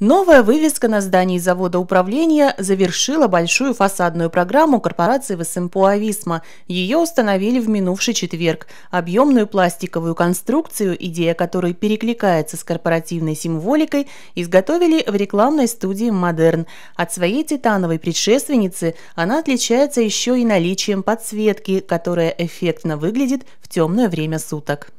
Новая вывеска на здании завода управления завершила большую фасадную программу корпорации ВСМПО «Ависма». Ее установили в минувший четверг. Объемную пластиковую конструкцию, идея которой перекликается с корпоративной символикой, изготовили в рекламной студии «Модерн». От своей титановой предшественницы она отличается еще и наличием подсветки, которая эффектно выглядит в темное время суток.